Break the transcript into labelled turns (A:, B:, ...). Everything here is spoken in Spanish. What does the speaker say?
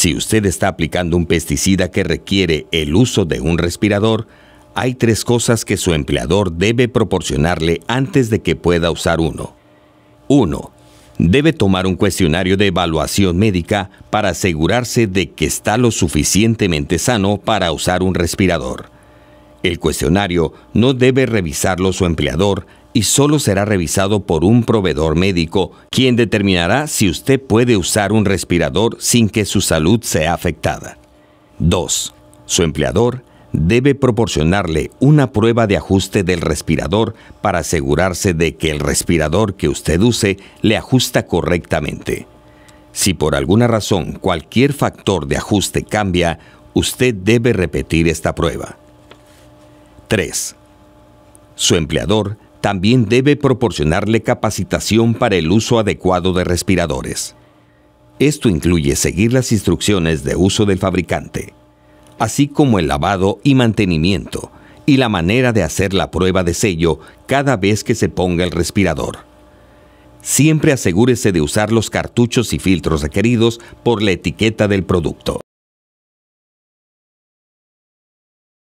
A: Si usted está aplicando un pesticida que requiere el uso de un respirador, hay tres cosas que su empleador debe proporcionarle antes de que pueda usar uno. 1. Debe tomar un cuestionario de evaluación médica para asegurarse de que está lo suficientemente sano para usar un respirador. El cuestionario no debe revisarlo su empleador y solo será revisado por un proveedor médico, quien determinará si usted puede usar un respirador sin que su salud sea afectada. 2. Su empleador debe proporcionarle una prueba de ajuste del respirador para asegurarse de que el respirador que usted use le ajusta correctamente. Si por alguna razón cualquier factor de ajuste cambia, usted debe repetir esta prueba. 3. Su empleador también debe proporcionarle capacitación para el uso adecuado de respiradores. Esto incluye seguir las instrucciones de uso del fabricante, así como el lavado y mantenimiento, y la manera de hacer la prueba de sello cada vez que se ponga el respirador. Siempre asegúrese de usar los cartuchos y filtros requeridos por la etiqueta del producto.